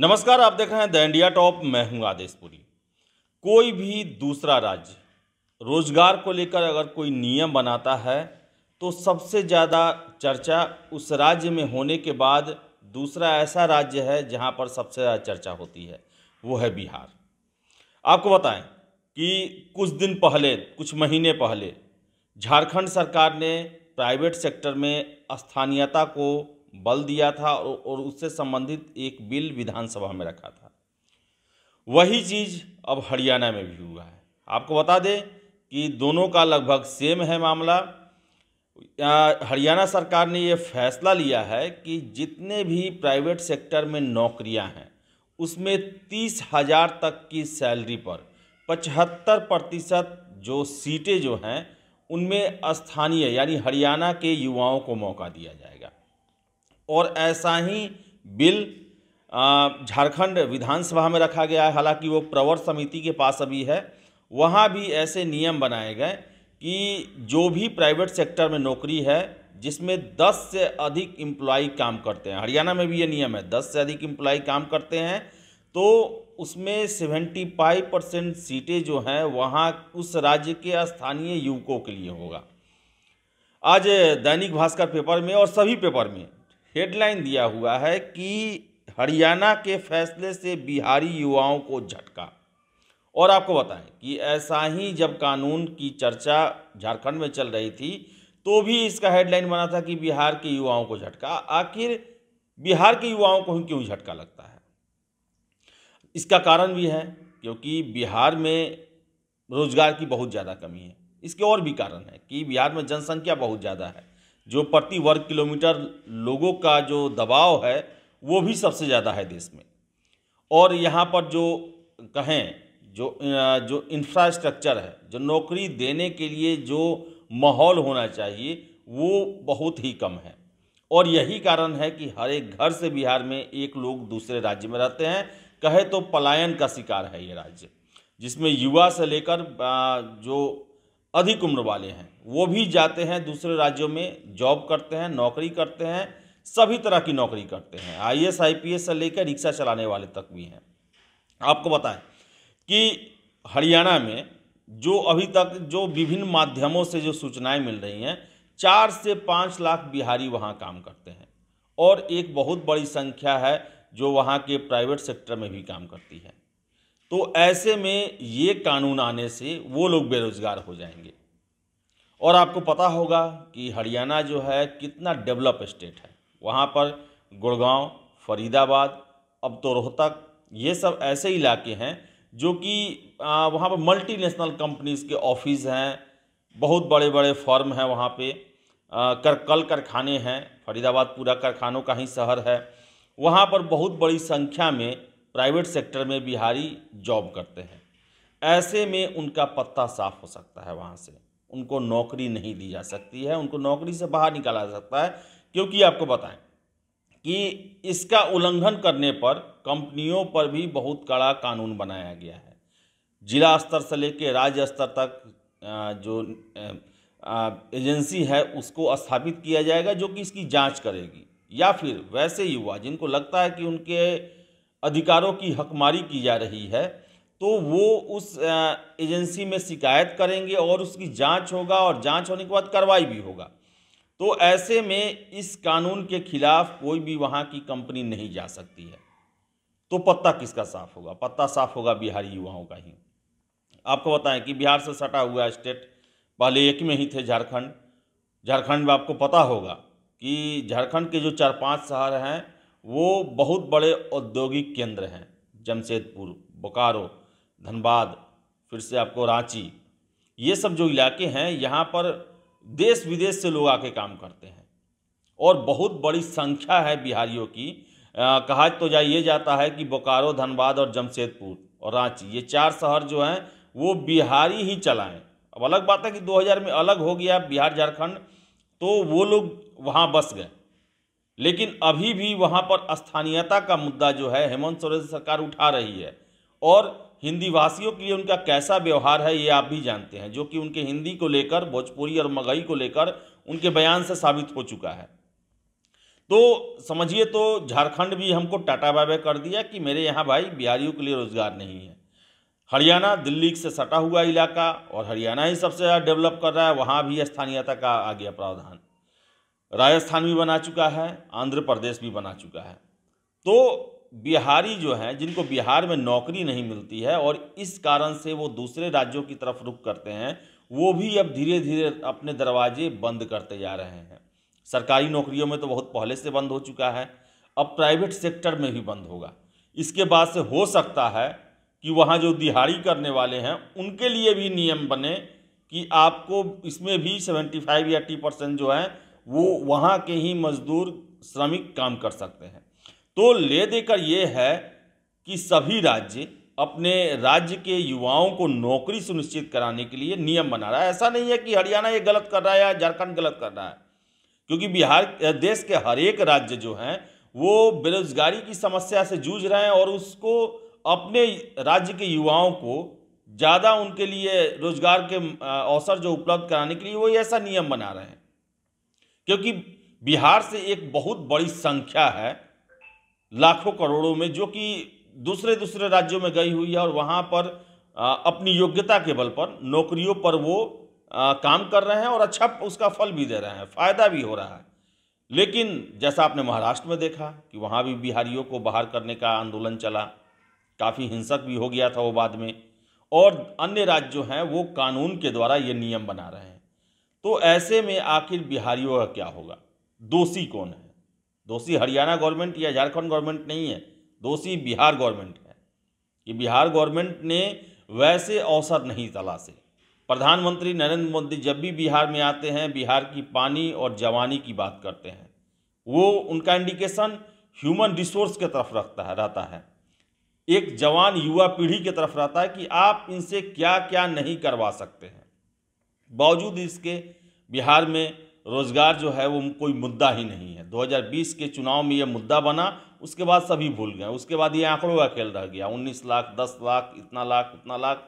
नमस्कार आप देख रहे हैं द इंडिया टॉप मैं हूं आदेशपुरी कोई भी दूसरा राज्य रोजगार को लेकर अगर कोई नियम बनाता है तो सबसे ज़्यादा चर्चा उस राज्य में होने के बाद दूसरा ऐसा राज्य है जहां पर सबसे ज़्यादा चर्चा होती है वो है बिहार आपको बताएं कि कुछ दिन पहले कुछ महीने पहले झारखंड सरकार ने प्राइवेट सेक्टर में स्थानीयता को बल दिया था और उससे संबंधित एक बिल विधानसभा में रखा था वही चीज़ अब हरियाणा में भी हुआ है आपको बता दें कि दोनों का लगभग सेम है मामला हरियाणा सरकार ने यह फैसला लिया है कि जितने भी प्राइवेट सेक्टर में नौकरियां हैं उसमें तीस हजार तक की सैलरी पर पचहत्तर प्रतिशत जो सीटें जो हैं उनमें स्थानीय यानी हरियाणा के युवाओं को मौका दिया जाए और ऐसा ही बिल झारखंड विधानसभा में रखा गया है हालांकि वो प्रवर समिति के पास अभी है वहाँ भी ऐसे नियम बनाए गए कि जो भी प्राइवेट सेक्टर में नौकरी है जिसमें 10 से अधिक इम्प्लॉ काम करते हैं हरियाणा में भी ये नियम है 10 से अधिक इम्प्लॉ काम करते हैं तो उसमें 75 परसेंट सीटें जो हैं वहाँ उस राज्य के स्थानीय युवकों के लिए होगा आज दैनिक भास्कर पेपर में और सभी पेपर में हेडलाइन दिया हुआ है कि हरियाणा के फैसले से बिहारी युवाओं को झटका और आपको बताएं कि ऐसा ही जब कानून की चर्चा झारखंड में चल रही थी तो भी इसका हेडलाइन बना था कि बिहार के युवाओं को झटका आखिर बिहार के युवाओं को ही क्यों झटका लगता है इसका कारण भी है क्योंकि बिहार में रोजगार की बहुत ज़्यादा कमी है इसके और भी कारण है कि बिहार में जनसंख्या बहुत ज़्यादा है जो प्रति वर्ग किलोमीटर लोगों का जो दबाव है वो भी सबसे ज़्यादा है देश में और यहाँ पर जो कहें जो जो इंफ्रास्ट्रक्चर है जो नौकरी देने के लिए जो माहौल होना चाहिए वो बहुत ही कम है और यही कारण है कि हर एक घर से बिहार में एक लोग दूसरे राज्य में रहते हैं कहे तो पलायन का शिकार है ये राज्य जिसमें युवा से लेकर जो अधिक उम्र वाले हैं वो भी जाते हैं दूसरे राज्यों में जॉब करते हैं नौकरी करते हैं सभी तरह की नौकरी करते हैं I S I P S से लेकर रिक्शा चलाने वाले तक भी हैं आपको बताएं कि हरियाणा में जो अभी तक जो विभिन्न माध्यमों से जो सूचनाएं मिल रही हैं चार से पाँच लाख बिहारी वहाँ काम करते हैं और एक बहुत बड़ी संख्या है जो वहाँ के प्राइवेट सेक्टर में भी काम करती है तो ऐसे में ये कानून आने से वो लोग बेरोज़गार हो जाएंगे और आपको पता होगा कि हरियाणा जो है कितना डेवलप स्टेट है वहाँ पर गुड़गांव फरीदाबाद अब तो रोहतक ये सब ऐसे इलाके हैं जो कि वहाँ पर मल्टीनेशनल कंपनीज़ के ऑफिस हैं बहुत बड़े बड़े फर्म हैं वहाँ पे कर कल कारखाने हैं फरीदाबाद पूरा कारखानों का ही शहर है वहाँ पर बहुत बड़ी संख्या में प्राइवेट सेक्टर में बिहारी जॉब करते हैं ऐसे में उनका पत्ता साफ हो सकता है वहाँ से उनको नौकरी नहीं दी जा सकती है उनको नौकरी से बाहर निकाला जा सकता है क्योंकि आपको बताएं कि इसका उल्लंघन करने पर कंपनियों पर भी बहुत कड़ा कानून बनाया गया है जिला स्तर से लेकर राज्य स्तर तक जो एजेंसी है उसको स्थापित किया जाएगा जो कि इसकी जांच करेगी या फिर वैसे युवा जिनको लगता है कि उनके अधिकारों की हकमारी की जा रही है तो वो उस एजेंसी में शिकायत करेंगे और उसकी जांच होगा और जांच होने के बाद कार्रवाई भी होगा तो ऐसे में इस कानून के खिलाफ कोई भी वहाँ की कंपनी नहीं जा सकती है तो पत्ता किसका साफ होगा पत्ता साफ होगा बिहारी युवाओं का ही आपको बताएं कि बिहार से सटा हुआ स्टेट पहले एक में ही थे झारखंड झारखंड में आपको पता होगा कि झारखंड के जो चार पांच शहर हैं वो बहुत बड़े औद्योगिक केंद्र हैं जमशेदपुर बोकारो धनबाद फिर से आपको रांची ये सब जो इलाके हैं यहाँ पर देश विदेश से लोग आके काम करते हैं और बहुत बड़ी संख्या है बिहारियों की आ, कहा तो जा ये जाता है कि बोकारो धनबाद और जमशेदपुर और रांची ये चार शहर जो हैं वो बिहारी ही चलाएं अब अलग बात है कि 2000 में अलग हो गया बिहार झारखंड तो वो लोग वहाँ बस गए लेकिन अभी भी वहाँ पर स्थानीयता का मुद्दा जो है हेमंत सोरेन सरकार उठा रही है और हिंदी वासियों के लिए उनका कैसा व्यवहार है ये आप भी जानते हैं जो कि उनके हिंदी को लेकर भोजपुरी और मगई को लेकर उनके बयान से साबित हो चुका है तो समझिए तो झारखंड भी हमको टाटा बाबे कर दिया कि मेरे यहाँ भाई बिहारियों के लिए रोज़गार नहीं है हरियाणा दिल्ली से सटा हुआ इलाका और हरियाणा ही सबसे ज़्यादा डेवलप कर रहा है वहाँ भी स्थानीयता का आ गया प्रावधान राजस्थान भी बना चुका है आंध्र प्रदेश भी बना चुका है तो बिहारी जो हैं जिनको बिहार में नौकरी नहीं मिलती है और इस कारण से वो दूसरे राज्यों की तरफ रुख करते हैं वो भी अब धीरे धीरे अपने दरवाजे बंद करते जा रहे हैं सरकारी नौकरियों में तो बहुत पहले से बंद हो चुका है अब प्राइवेट सेक्टर में भी बंद होगा इसके बाद से हो सकता है कि वहाँ जो दिहाड़ी करने वाले हैं उनके लिए भी नियम बने कि आपको इसमें भी सेवेंटी फाइव या टी परसेंट जो है वो वहाँ के ही मजदूर श्रमिक काम कर सकते हैं तो ले देकर ये है कि सभी राज्य अपने राज्य के युवाओं को नौकरी सुनिश्चित कराने के लिए नियम बना रहा है ऐसा नहीं है कि हरियाणा ये गलत कर रहा है या झारखंड गलत कर रहा है क्योंकि बिहार देश के हर एक राज्य जो हैं वो बेरोजगारी की समस्या से जूझ रहे हैं और उसको अपने राज्य के युवाओं को ज़्यादा उनके लिए रोजगार के अवसर जो उपलब्ध कराने के लिए वो ऐसा नियम बना रहे हैं क्योंकि बिहार से एक बहुत बड़ी संख्या है लाखों करोड़ों में जो कि दूसरे दूसरे राज्यों में गई हुई है और वहाँ पर अपनी योग्यता के बल पर नौकरियों पर वो काम कर रहे हैं और अच्छा उसका फल भी दे रहे हैं फ़ायदा भी हो रहा है लेकिन जैसा आपने महाराष्ट्र में देखा कि वहाँ भी बिहारियों को बाहर करने का आंदोलन चला काफ़ी हिंसक भी हो गया था वो बाद में और अन्य राज्य जो हैं वो कानून के द्वारा ये नियम बना रहे हैं तो ऐसे में आखिर बिहारियों का क्या होगा दोषी कौन है दोषी हरियाणा गवर्नमेंट या झारखंड गवर्नमेंट नहीं है दोषी बिहार गवर्नमेंट है कि बिहार गवर्नमेंट ने वैसे अवसर नहीं तलाशे प्रधानमंत्री नरेंद्र मोदी जब भी बिहार में आते हैं बिहार की पानी और जवानी की बात करते हैं वो उनका इंडिकेशन ह्यूमन रिसोर्स के तरफ रखता है रहता है एक जवान युवा पीढ़ी की तरफ रहता है कि आप इनसे क्या क्या नहीं करवा सकते हैं बावजूद इसके बिहार में रोज़गार जो है वो कोई मुद्दा ही नहीं है 2020 के चुनाव में ये मुद्दा बना उसके बाद सभी भूल गए उसके बाद ये आंकड़ों का खेल रह गया 19 लाख 10 लाख इतना लाख उतना लाख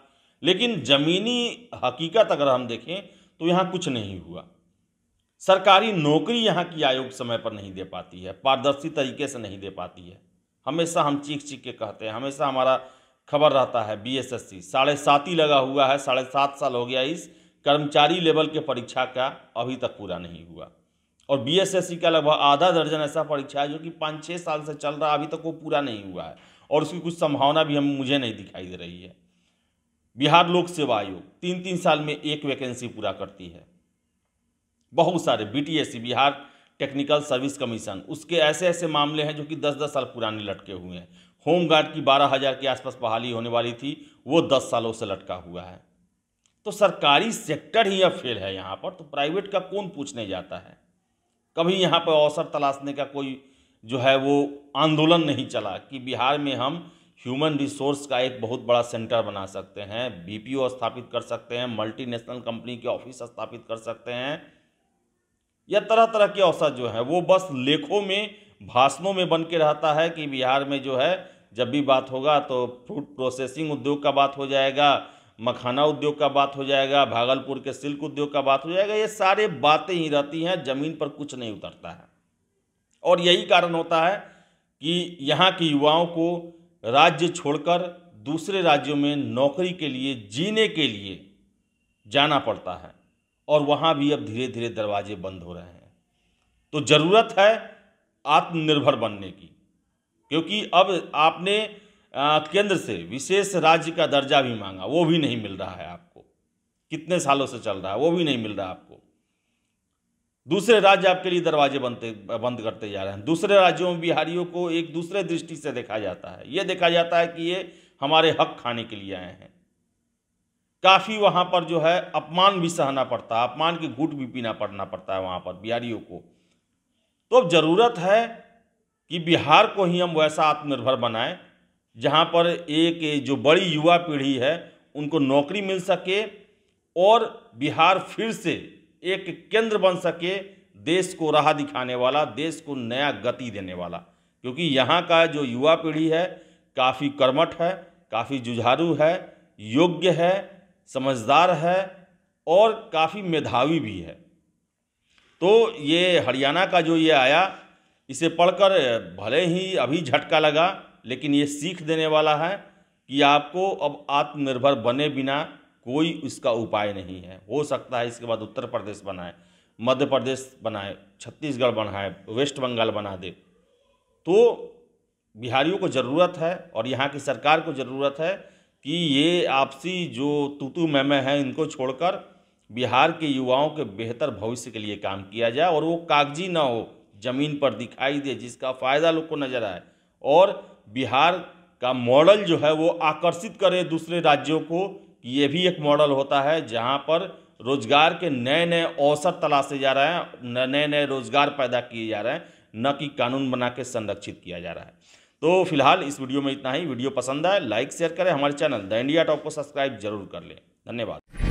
लेकिन ज़मीनी हकीकत अगर हम देखें तो यहाँ कुछ नहीं हुआ सरकारी नौकरी यहाँ की आयोग समय पर नहीं दे पाती है पारदर्शी तरीके से नहीं दे पाती है हमेशा हम चीख चीख के कहते हैं हमेशा हमारा खबर रहता है सी साढ़े सात ही लगा हुआ है साढ़े सात साल हो गया इस कर्मचारी लेवल के परीक्षा का अभी तक पूरा नहीं हुआ और बीएसएससी का लगभग आधा दर्जन ऐसा परीक्षा है जो कि पाँच छः साल से चल रहा अभी तक वो पूरा नहीं हुआ है और उसकी कुछ संभावना भी हम मुझे नहीं दिखाई दे रही है बिहार लोक सेवा आयोग तीन तीन साल में एक वैकेंसी पूरा करती है बहुत सारे BTSC Bihar technical service commission उसके ऐसे ऐसे मामले हैं जो कि दस दस साल पुराने लटके हुए हैं होमगार्ड की बारह हज़ार के आसपास बहाली होने वाली थी वो दस सालों से लटका हुआ है तो सरकारी सेक्टर ही अब फेल है यहाँ पर तो प्राइवेट का कौन पूछने जाता है कभी यहाँ पर अवसर तलाशने का कोई जो है वो आंदोलन नहीं चला कि बिहार में हम ह्यूमन रिसोर्स का एक बहुत बड़ा सेंटर बना सकते हैं बीपीओ स्थापित कर सकते हैं मल्टीनेशनल कंपनी के ऑफिस स्थापित कर सकते हैं या तरह तरह के अवसर जो है वो बस लेखों में भाषणों में बन के रहता है कि बिहार में जो है जब भी बात होगा तो फूड प्रोसेसिंग उद्योग का बात हो जाएगा मखाना उद्योग का बात हो जाएगा भागलपुर के सिल्क उद्योग का बात हो जाएगा ये सारे बातें ही रहती हैं ज़मीन पर कुछ नहीं उतरता है और यही कारण होता है कि यहाँ के युवाओं को राज्य छोड़कर दूसरे राज्यों में नौकरी के लिए जीने के लिए जाना पड़ता है और वहाँ भी अब धीरे धीरे दरवाजे बंद हो रहे हैं तो ज़रूरत है आत्मनिर्भर बनने की क्योंकि अब आपने केंद्र से विशेष राज्य का दर्जा भी मांगा वो भी नहीं मिल रहा है आपको कितने सालों से चल रहा है वो भी नहीं मिल रहा आपको दूसरे राज्य आपके लिए दरवाजे बनते बंद करते जा रहे हैं दूसरे राज्यों में बिहारियों को एक दूसरे दृष्टि से देखा जाता है ये देखा जाता है कि ये हमारे हक खाने के लिए आए हैं काफ़ी वहाँ पर जो है अपमान भी सहना पड़ता है अपमान के गुट भी पीना पड़ना पड़ता है वहाँ पर बिहारियों को तो अब ज़रूरत है कि बिहार को ही हम वैसा आत्मनिर्भर बनाएं जहाँ पर एक जो बड़ी युवा पीढ़ी है उनको नौकरी मिल सके और बिहार फिर से एक केंद्र बन सके देश को राह दिखाने वाला देश को नया गति देने वाला क्योंकि यहाँ का जो युवा पीढ़ी है काफ़ी कर्मठ है काफ़ी जुझारू है योग्य है समझदार है और काफ़ी मेधावी भी है तो ये हरियाणा का जो ये आया इसे पढ़कर भले ही अभी झटका लगा लेकिन ये सीख देने वाला है कि आपको अब आत्मनिर्भर बने बिना कोई उसका उपाय नहीं है हो सकता है इसके बाद उत्तर प्रदेश बनाए मध्य प्रदेश बनाए छत्तीसगढ़ बनाए वेस्ट बंगाल बना दे तो बिहारियों को ज़रूरत है और यहाँ की सरकार को ज़रूरत है कि ये आपसी जो तूतू मैम हैं इनको छोड़कर बिहार के युवाओं के बेहतर भविष्य के लिए काम किया जाए और वो कागजी ना हो ज़मीन पर दिखाई दे जिसका फ़ायदा लोग को नज़र आए और बिहार का मॉडल जो है वो आकर्षित करे दूसरे राज्यों को ये भी एक मॉडल होता है जहाँ पर रोजगार के नए नए अवसर तलाशे जा रहे हैं नए नए रोजगार पैदा किए जा रहे हैं न कि कानून बना के संरक्षित किया जा रहा है तो फिलहाल इस वीडियो में इतना ही वीडियो पसंद आए लाइक शेयर करें हमारे चैनल द इंडिया टॉप को सब्सक्राइब जरूर कर लें धन्यवाद